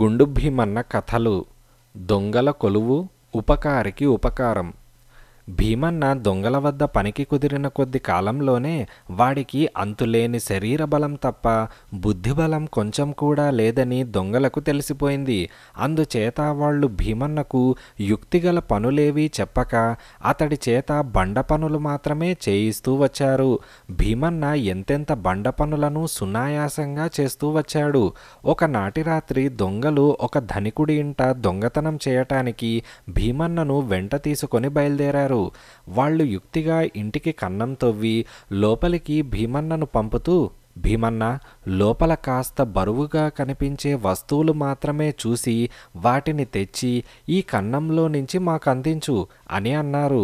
గుండు భీమన్న కథలు దొంగల కొలువు ఉపకారికి ఉపకారం భీమన్న దొంగల వద్ద పనికి కుదిరిన కొద్ది కాలంలోనే వాడికి అంతులేని శరీర బలం తప్ప బుద్ధిబలం కొంచెం కూడా లేదని దొంగలకు తెలిసిపోయింది అందుచేత వాళ్ళు భీమన్నకు యుక్తిగల పనులేవీ చెప్పక అతడి చేత బండ పనులు మాత్రమే చేయిస్తూ వచ్చారు భీమన్న ఎంతెంత బండ పనులను సునాయాసంగా చేస్తూ వచ్చాడు ఒకనాటి రాత్రి దొంగలు ఒక ధనికుడి ఇంట దొంగతనం చేయటానికి భీమన్నను వెంట తీసుకొని బయలుదేరారు చేశారు వాళ్ళు యుక్తిగా ఇంటికి కన్నం తవ్వి లోపలికి భీమన్నను పంపుతూ భీమన్న లోపల కాస్త బరువుగా కనిపించే వస్తువులు మాత్రమే చూసి వాటిని తెచ్చి ఈ కన్నంలో నుంచి మాకందించు అని అన్నారు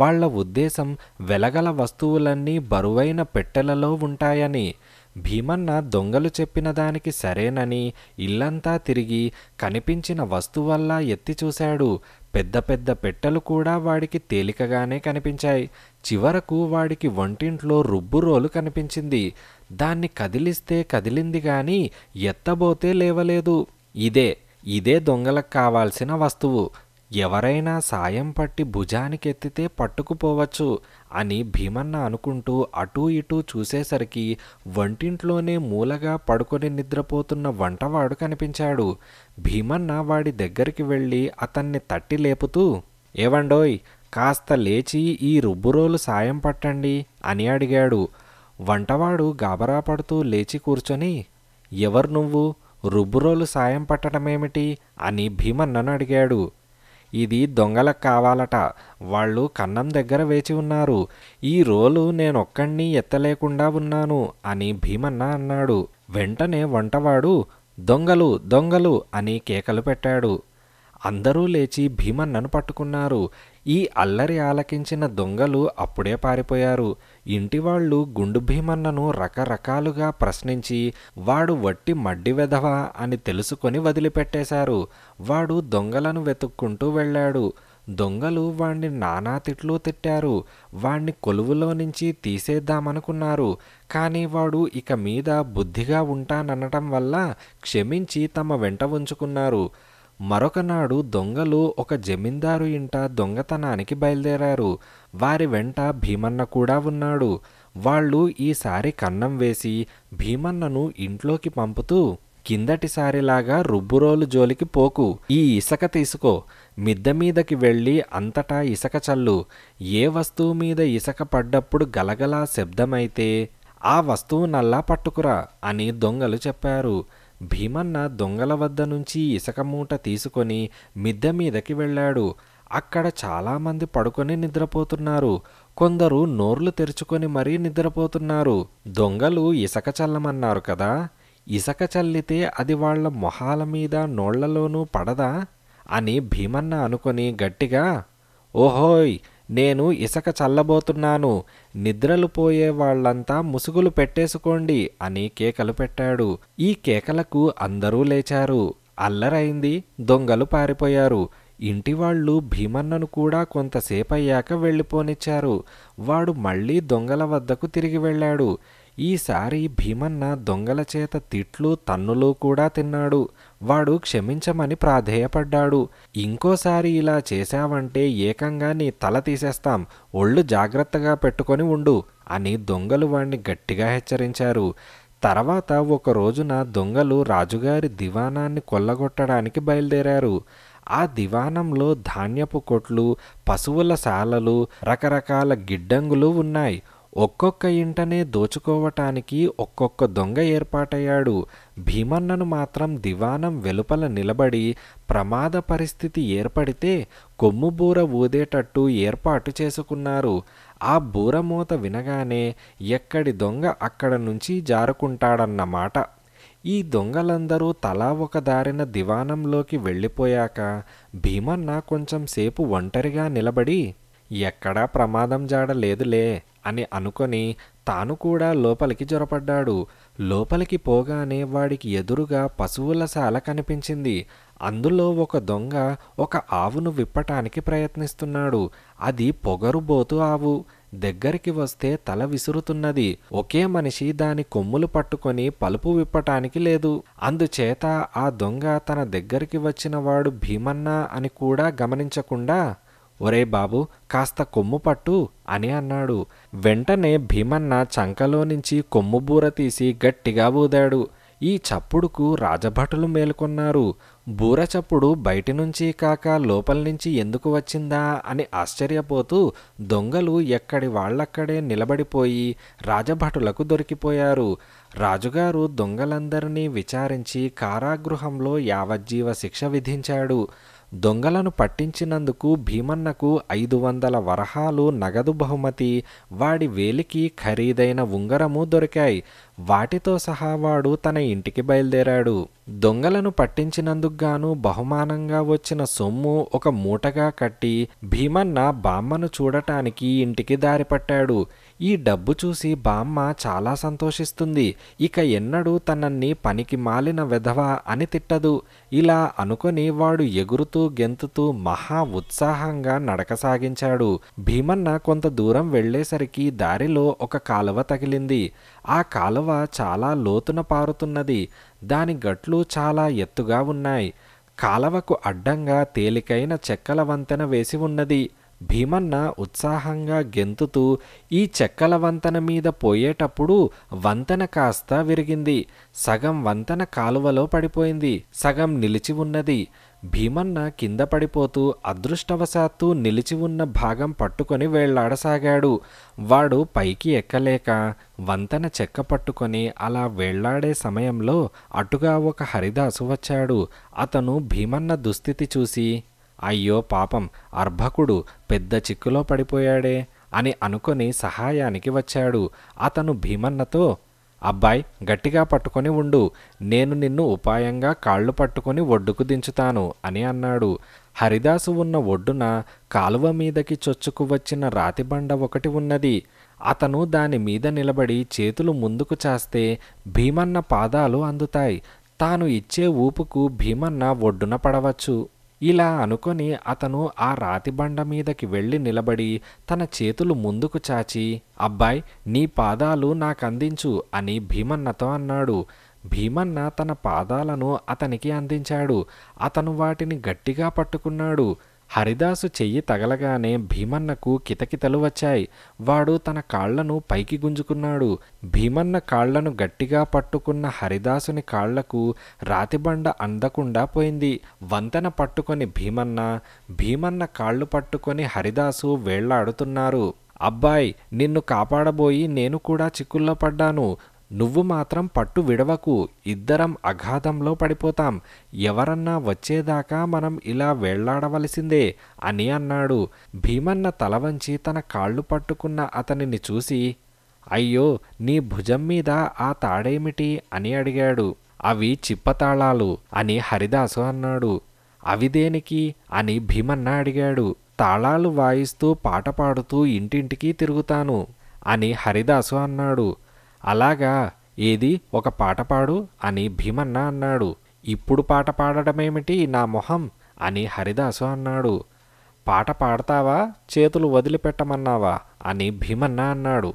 వాళ్ల ఉద్దేశం వెలగల వస్తువులన్నీ బరువైన పెట్టెలలో ఉంటాయని భీమన్న దొంగలు చెప్పిన దానికి సరేనని ఇల్లంతా తిరిగి కనిపించిన వస్తువల్లా ఎత్తి చూశాడు పెద్ద పెద్ద పెట్టెలు కూడా వాడికి తేలికగానే కనిపించాయి చివరకు వాడికి వంటింట్లో రుబ్బురోలు కనిపించింది దాన్ని కదిలిస్తే కదిలింది గాని ఎత్తబోతే లేవలేదు ఇదే ఇదే దొంగలకు కావాల్సిన వస్తువు ఎవరైనా సాయం పట్టి భుజానికెత్తితే పట్టుకుపోవచ్చు అని భీమన్న అనుకుంటూ అటూ ఇటూ చూసేసరికి వంటింట్లోనే మూలగా పడుకొని నిద్రపోతున్న వంటవాడు కనిపించాడు భీమన్న వాడి దగ్గరికి వెళ్ళి అతన్ని తట్టి లేపుతూ ఏవండోయ్ కాస్త లేచి ఈ రుబ్బురోలు సాయం పట్టండి అని అడిగాడు వంటవాడు గాబరా పడుతూ లేచి కూర్చొని ఎవరు నువ్వు రుబ్బురోలు సాయం పట్టడమేమిటి అని భీమన్నను అడిగాడు ఇది దొంగలకు కావాలట వాళ్ళు కన్నం దగ్గర వేచి ఉన్నారు ఈ రోలు నేనొక్కణ్ణి ఎత్తలేకుండా ఉన్నాను అని భీమన్న అన్నాడు వెంటనే వంటవాడు దొంగలు దొంగలు అని కేకలు పెట్టాడు అందరూ లేచి భీమన్నను పట్టుకున్నారు ఈ అల్లరి ఆలకించిన దొంగలు అప్పుడే పారిపోయారు ఇంటివాళ్లు గుండు భీమన్నను రకరకాలుగా ప్రశ్నించి వాడు వట్టి మడ్డి వెధవా అని తెలుసుకొని వదిలిపెట్టేశారు వాడు దొంగలను వెతుక్కుంటూ వెళ్ళాడు దొంగలు వాణ్ణి నానా తిట్లు తిట్టారు వాణ్ణి కొలువులో నుంచి తీసేద్దామనుకున్నారు కానీ వాడు ఇక మీద బుద్ధిగా ఉంటాననటం వల్ల క్షమించి తమ వెంట ఉంచుకున్నారు మరొకనాడు దొంగలు ఒక జమీందారు ఇంట దొంగతనానికి బయలుదేరారు వారి వెంట భీమన్న కూడా ఉన్నాడు వాళ్ళు ఈసారి కన్నం వేసి భీమన్నను ఇంట్లోకి పంపుతూ కిందటిసారిలాగా రుబ్బురోలు జోలికి పోకు ఈ ఇసక తీసుకో మిద్దె మీదకి వెళ్ళి అంతటా ఇసక చల్లు ఏ వస్తువు మీద ఇసక పడ్డప్పుడు గలగలా శబ్దమైతే ఆ వస్తువు నల్లా పట్టుకురా అని దొంగలు చెప్పారు భీమన్న దొంగల వద్ద నుంచి ఇసక మూట తీసుకొని మిద్దె మీదకి వెళ్ళాడు అక్కడ చాలామంది పడుకొని నిద్రపోతున్నారు కొందరు నోర్లు తెరుచుకొని మరీ నిద్రపోతున్నారు దొంగలు ఇసక చల్లమన్నారు కదా ఇసక చల్లితే అది వాళ్ల మొహాల మీద నోళ్లలోనూ పడదా అని భీమన్న అనుకొని గట్టిగా ఓహోయ్ నేను ఇసక చల్లబోతున్నాను నిద్రలు పోయే వాళ్ళంతా ముసుగులు పెట్టేసుకోండి అని కేకలు పెట్టాడు ఈ కేకలకు అందరూ లేచారు అల్లరైంది దొంగలు పారిపోయారు ఇంటివాళ్లు భీమన్నను కూడా కొంతసేపయ్యాక వెళ్ళిపోనిచ్చారు వాడు మళ్ళీ దొంగల వద్దకు తిరిగి వెళ్ళాడు ఈసారి భీమన్న దొంగల చేత తిట్లు తన్నులు కూడా తిన్నాడు వాడు క్షమించమని ప్రాధేయపడ్డాడు ఇంకోసారి ఇలా చేశావంటే ఏకంగా నీ తల తీసేస్తాం ఒళ్ళు జాగ్రత్తగా పెట్టుకొని ఉండు అని దొంగలు వాణ్ణి గట్టిగా హెచ్చరించారు తర్వాత ఒక రోజున దొంగలు రాజుగారి దివానాన్ని కొల్లగొట్టడానికి బయలుదేరారు ఆ దివానంలో ధాన్యపు కొట్లు పశువుల శాలలు రకరకాల గిడ్డంగులు ఉన్నాయి ఒక్కొక్క ఇంటనే దోచుకోవటానికి ఒక్కొక్క దొంగ ఏర్పాటయ్యాడు భీమన్నను మాత్రం దివానం వెలుపల నిలబడి ప్రమాద పరిస్థితి ఏర్పడితే కొమ్ముబూర ఊదేటట్టు ఏర్పాటు చేసుకున్నారు ఆ బూరమూత వినగానే ఎక్కడి దొంగ అక్కడ నుంచి జారుకుంటాడన్నమాట ఈ దొంగలందరూ తలా ఒక దారిన దివానంలోకి వెళ్ళిపోయాక భీమన్న కొంచెం సేపు ఒంటరిగా నిలబడి ఎక్కడా ప్రమాదం జాడ లేదులే అని అనుకొని తాను కూడా లోపలికి జొరపడ్డాడు లోపలికి పోగానే వాడికి ఎదురుగా పశువుల శాల కనిపించింది అందులో ఒక దొంగ ఒక ఆవును విప్పటానికి ప్రయత్నిస్తున్నాడు అది పొగరుబోతు ఆవు దగ్గరికి వస్తే తల విసురుతున్నది ఒకే మనిషి దాని కొమ్ములు పట్టుకొని పలుపు విప్పటానికి లేదు అందుచేత ఆ దొంగ తన దగ్గరికి వచ్చిన వాడు భీమన్నా అని కూడా గమనించకుండా ఒరే బాబు కాస్త కొమ్ము పట్టు అని అన్నాడు వెంటనే భీమన్న చంకలో నుంచి కొమ్ము బూర తీసి గట్టిగా ఊదాడు ఈ చప్పుడుకు రాజభటులు మేలుకొన్నారు బూర చప్పుడు బయటి నుంచి కాక లోపల నుంచి ఎందుకు వచ్చిందా అని ఆశ్చర్యపోతూ దొంగలు ఎక్కడి వాళ్ళక్కడే నిలబడిపోయి రాజభటులకు దొరికిపోయారు రాజుగారు దొంగలందరినీ విచారించి కారాగృహంలో యావజ్జీవ శిక్ష విధించాడు దొంగలను పట్టించినందుకు భీమన్నకు ఐదు వందల వరహాలు నగదు బహుమతి వాడి వేలికి ఖరీదైన ఉంగరము దొరికాయి వాటితో సహా వాడు తన ఇంటికి బయలుదేరాడు దొంగలను పట్టించినందుకు గాను బహుమానంగా వచ్చిన సొమ్ము ఒక మూటగా కట్టి భీమన్న బామ్మను చూడటానికి ఇంటికి దారిపట్టాడు ఈ డబ్బు చూసి బామ్మ చాలా సంతోషిస్తుంది ఇక ఎన్నడూ తనన్ని పనికి మాలిన వెధవ అని తిట్టదు ఇలా అనుకొని వాడు ఎగురుతూ గెంతుతూ మహా ఉత్సాహంగా నడకసాగించాడు భీమన్న కొంత దూరం వెళ్లేసరికి దారిలో ఒక కాలువ తగిలింది ఆ కాలువ చాలా లోతున పారుతున్నది దాని గట్లు చాలా ఎత్తుగా ఉన్నాయి కాలవకు అడ్డంగా తేలికైన చెక్కల వంతెన వేసి ఉన్నది భీమన్న ఉత్సాహంగా గెంతుతూ ఈ చెక్కల వంతెన మీద పోయేటప్పుడు వంతెన కాస్త విరిగింది సగం వంతెన కాలువలో పడిపోయింది సగం నిలిచి ఉన్నది భీమన్న కింద పడిపోతూ అదృష్టవశాత్తు నిలిచి ఉన్న భాగం పట్టుకొని వేళ్లాడసాగాడు వాడు పైకి ఎక్కలేక వంతెన చెక్క పట్టుకొని అలా వేళ్లాడే సమయంలో అటుగా ఒక హరిదాసు వచ్చాడు అతను భీమన్న దుస్థితి చూసి అయ్యో పాపం అర్భకుడు పెద్ద చిక్కులో పడిపోయాడే అని అనుకొని సహాయానికి వచ్చాడు అతను భీమన్నతో అబ్బాయ్ గట్టిగా పట్టుకొని ఉండు నేను నిన్ను ఉపాయంగా కాళ్ళు పట్టుకొని ఒడ్డుకు దించుతాను అని అన్నాడు హరిదాసు ఉన్న ఒడ్డున కాలువ మీదకి చొచ్చుకు వచ్చిన రాతిబండ ఒకటి ఉన్నది అతను దాని మీద నిలబడి చేతులు ముందుకు చాస్తే భీమన్న పాదాలు అందుతాయి తాను ఇచ్చే ఊపుకు భీమన్న ఒడ్డున పడవచ్చు ఇలా అనుకొని అతను ఆ రాతి బండ మీదకి వెళ్ళి నిలబడి తన చేతులు ముందుకు చాచి అబ్బాయ్ నీ పాదాలు నాకందించు అని భీమన్నతో అన్నాడు భీమన్న తన పాదాలను అతనికి అందించాడు అతను వాటిని గట్టిగా పట్టుకున్నాడు హరిదాసు చెయ్యి తగలగానే భీమన్నకు కితకితలు వచ్చాయి వాడు తన కాళ్లను పైకి గుంజుకున్నాడు భీమన్న కాళ్లను గట్టిగా పట్టుకున్న హరిదాసుని కాళ్లకు రాతిబండ అందకుండా పోయింది వంతెన పట్టుకొని భీమన్న భీమన్న కాళ్ళు పట్టుకొని హరిదాసు వేళ్లాడుతున్నారు అబ్బాయ్ నిన్ను కాపాడబోయి నేను కూడా చిక్కుల్లో పడ్డాను నువ్వు మాత్రం పట్టు విడవకు ఇద్దరం అఘాధంలో పడిపోతాం ఎవరన్నా వచ్చేదాకా మనం ఇలా వెళ్లాడవలసిందే అని అన్నాడు భీమన్న తల వంచి తన కాళ్ళు పట్టుకున్న అతనిని చూసి అయ్యో నీ భుజం మీద ఆ తాడేమిటి అని అడిగాడు అవి చిప్పతాళాలు అని హరిదాసు అన్నాడు అవి దేనికి అని భీమన్న అడిగాడు తాళాలు వాయిస్తూ పాట పాడుతూ ఇంటింటికీ తిరుగుతాను అని హరిదాసు అన్నాడు అలాగా ఏది ఒక పాట పాడు అని భీమన్న అన్నాడు ఇప్పుడు పాట పాడటమేమిటి నా మొహం అని హరిదాసు అన్నాడు పాట పాడతావా చేతులు వదిలిపెట్టమన్నావా అని భీమన్న అన్నాడు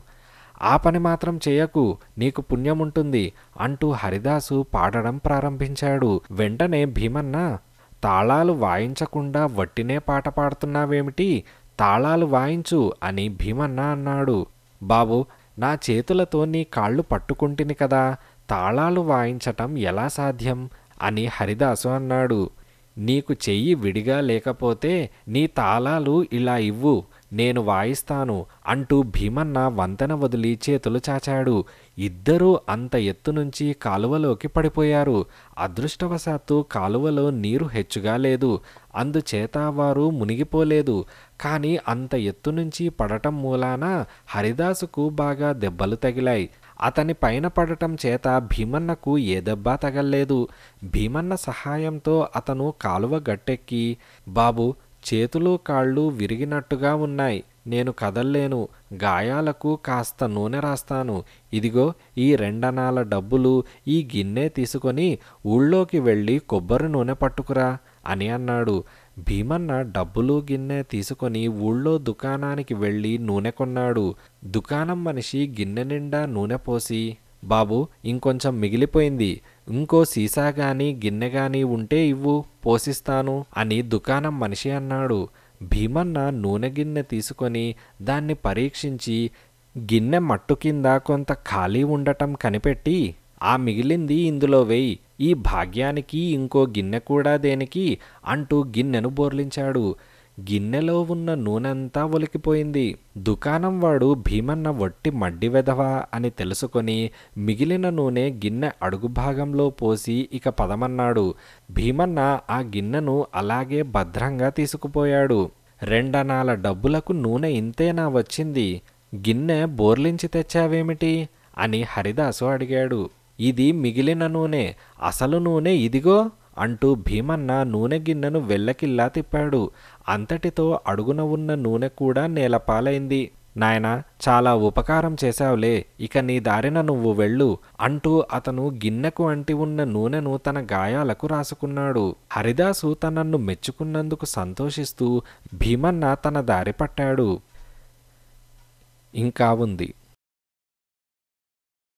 ఆ పని మాత్రం చేయకు నీకు పుణ్యముంటుంది అంటూ హరిదాసు పాడడం ప్రారంభించాడు వెంటనే భీమన్న తాళాలు వాయించకుండా వట్టినే పాట పాడుతున్నావేమిటి తాళాలు వాయించు అని భీమన్న అన్నాడు బాబు నా చేతులతో నీ కాళ్ళు పట్టుకుంటిని కదా తాళాలు వాయించటం ఎలా సాధ్యం అని హరిదాసు అన్నాడు నీకు చెయ్యి విడిగా లేకపోతే నీ తాళాలు ఇలా ఇవ్వు నేను వాయిస్తాను అంటూ భీమన్న వంతెన వదిలి చేతులు చాచాడు ఇద్దరూ అంత ఎత్తు నుంచి కాలువలోకి పడిపోయారు అదృష్టవశాత్తు కాలువలో నీరు హెచ్చుగా లేదు అందుచేత వారు మునిగిపోలేదు కానీ అంత ఎత్తు నుంచి పడటం మూలాన హరిదాసుకు బాగా దెబ్బలు తగిలాయి అతని పైన పడటం చేత భీమన్నకు ఏ దెబ్బ తగల్లేదు భీమన్న సహాయంతో అతను కాలువ గట్టెక్కి బాబు చేతులు కాళ్ళు విరిగినట్టుగా ఉన్నాయి నేను కదల్లేను గాయాలకు కాస్త నూనె రాస్తాను ఇదిగో ఈ రెండనాల డబ్బులు ఈ గిన్నె తీసుకొని ఊళ్ళోకి వెళ్ళి కొబ్బరి నూనె పట్టుకురా అని అన్నాడు భీమన్న డబ్బులు గిన్నె తీసుకొని ఊళ్ళో దుకాణానికి వెళ్ళి నూనె కొన్నాడు దుకాణం మనిషి గిన్నె నిండా నూనె పోసి బాబు ఇంకొంచెం మిగిలిపోయింది ఇంకో సీసా గాని గిన్నె గాని ఉంటే ఇవ్వు పోసిస్తాను అని దుకాణం మనిషి అన్నాడు భీమన్న నూనె గిన్నె తీసుకొని దాన్ని పరీక్షించి గిన్నె మట్టు కింద కొంత ఖాళీ ఉండటం కనిపెట్టి ఆ మిగిలింది ఇందులో వేయి ఈ భాగ్యానికి ఇంకో గిన్నె కూడా దేనికి అంటూ గిన్నెను బోర్లించాడు గిన్నెలో ఉన్న నూనెంతా ఒలికిపోయింది దుకాణం వాడు భీమన్న వట్టి మడ్డి వెధవా అని తెలుసుకొని మిగిలిన నూనె గిన్నె అడుగు భాగంలో పోసి ఇక పదమన్నాడు భీమన్న ఆ గిన్నెను అలాగే భద్రంగా తీసుకుపోయాడు రెండనాల డబ్బులకు నూనె ఇంతేనా వచ్చింది గిన్నె బోర్లించి తెచ్చావేమిటి అని హరిదాసు అడిగాడు ఇది మిగిలిన నూనె అసలు నూనె ఇదిగో అంటూ భీమన్న నూనె గిన్నెను వెళ్ళకిల్లా తిప్పాడు అంతటితో అడుగున ఉన్న నూనె కూడా నేలపాలైంది నాయన చాలా ఉపకారం చేశావులే ఇక నీ దారిన నువ్వు వెళ్ళు అంటూ అతను గిన్నెకు అంటి ఉన్న నూనెను తన గాయాలకు రాసుకున్నాడు హరిదాసు తనన్ను మెచ్చుకున్నందుకు సంతోషిస్తూ భీమన్న తన దారి పట్టాడు ఇంకా ఉంది